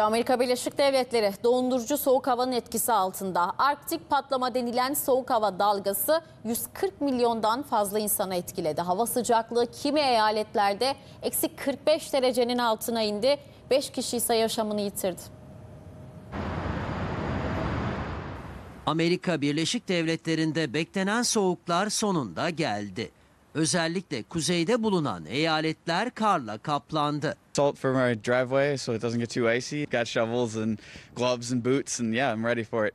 Amerika Birleşik Devletleri dondurucu soğuk havanın etkisi altında. Arktik patlama denilen soğuk hava dalgası 140 milyondan fazla insana etkiledi. Hava sıcaklığı kimi eyaletlerde eksi 45 derecenin altına indi. 5 kişi ise yaşamını yitirdi. Amerika Birleşik Devletleri'nde beklenen soğuklar sonunda geldi. Özellikle kuzeyde bulunan eyaletler karla kaplandı. Salt for my driveway so it doesn't get too icy. Got shovels and gloves and boots and yeah I'm ready for it.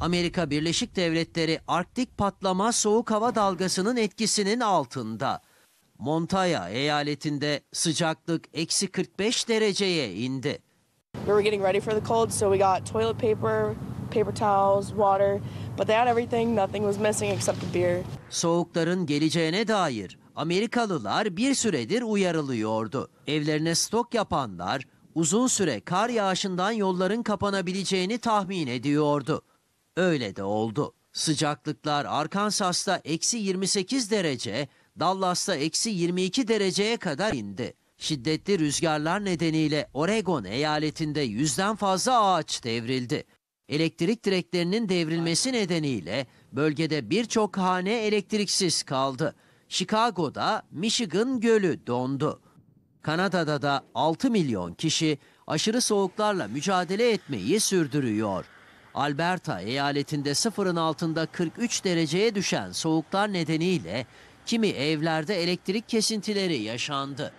Amerika Birleşik Devletleri Arktik patlama soğuk hava dalgasının etkisinin altında. Montaya eyaletinde sıcaklık eksi 45 dereceye indi. We were getting ready for the cold so we got toilet paper, paper towels, water. But they had everything. Nothing was missing except the beer. Soğukların geleceğine dair Amerikalılar bir süredir uyarılıyordu. Evlerine stok yapanlar uzun süre kar yağışından yolların kapanabileceğini tahmin ediyordu. Öyle de oldu. Sıcaklıklar Arkansas'ta eksi 28 derece, Dallas'ta eksi 22 dereceye kadar indi. Şiddetli rüzgarlar nedeniyle Oregon eyaletinde yüzden fazla ağaç devrildi elektrik direklerinin devrilmesi nedeniyle bölgede birçok hane elektriksiz kaldı. Chicago'da Michigan Gölü dondu. Kanada'da da 6 milyon kişi aşırı soğuklarla mücadele etmeyi sürdürüyor. Alberta eyaletinde sıfırın altında 43 dereceye düşen soğuklar nedeniyle kimi evlerde elektrik kesintileri yaşandı.